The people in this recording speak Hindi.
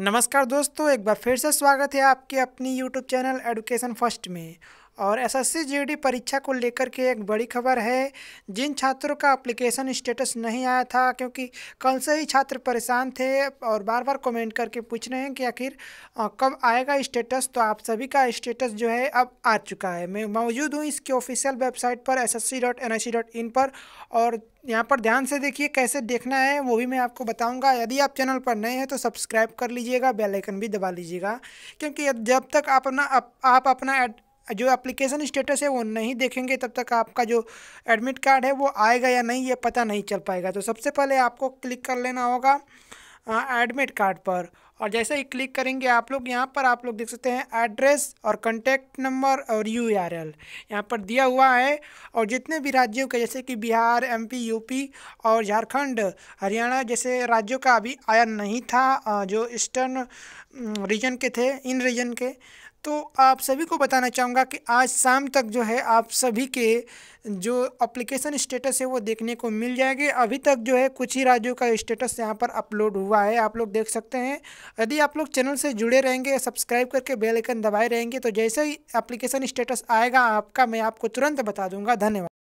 नमस्कार दोस्तों एक बार फिर से स्वागत है आपके अपनी यूट्यूब चैनल एडुकेशन फर्स्ट में और एसएससी जीडी e परीक्षा को लेकर के एक बड़ी खबर है जिन छात्रों का अप्लीकेशन स्टेटस नहीं आया था क्योंकि कल से ही छात्र परेशान थे और बार बार कमेंट करके पूछ रहे हैं कि आखिर कब आएगा स्टेटस तो आप सभी का स्टेटस जो है अब आ चुका है मैं मौजूद हूँ इसके ऑफिशियल वेबसाइट पर एस पर और यहाँ पर ध्यान से देखिए कैसे देखना है वो भी मैं आपको बताऊंगा यदि आप चैनल पर नए हैं तो सब्सक्राइब कर लीजिएगा बेल आइकन भी दबा लीजिएगा क्योंकि जब तक आप अपना आप, आप अपना जो एप्लीकेशन स्टेटस है वो नहीं देखेंगे तब तक आपका जो एडमिट कार्ड है वो आएगा या नहीं ये पता नहीं चल पाएगा तो सबसे पहले आपको क्लिक कर लेना होगा एडमिट कार्ड पर और जैसे ही क्लिक करेंगे आप लोग यहाँ पर आप लोग देख सकते हैं एड्रेस और कॉन्टैक्ट नंबर और यू आर एल यहाँ पर दिया हुआ है और जितने भी राज्यों के जैसे कि बिहार एमपी यूपी और झारखंड हरियाणा जैसे राज्यों का अभी आया नहीं था जो ईस्टर्न रीजन के थे इन रीजन के तो आप सभी को बताना चाहूँगा कि आज शाम तक जो है आप सभी के जो अप्लीकेशन स्टेटस है वो देखने को मिल जाएगी अभी तक जो है कुछ ही राज्यों का स्टेटस यहाँ पर अपलोड हुआ है आप लोग देख सकते हैं यदि आप लोग चैनल से जुड़े रहेंगे सब्सक्राइब करके बेल आइकन दबाए रहेंगे तो जैसे ही एप्लीकेशन स्टेटस आएगा आपका मैं आपको तुरंत बता दूंगा धन्यवाद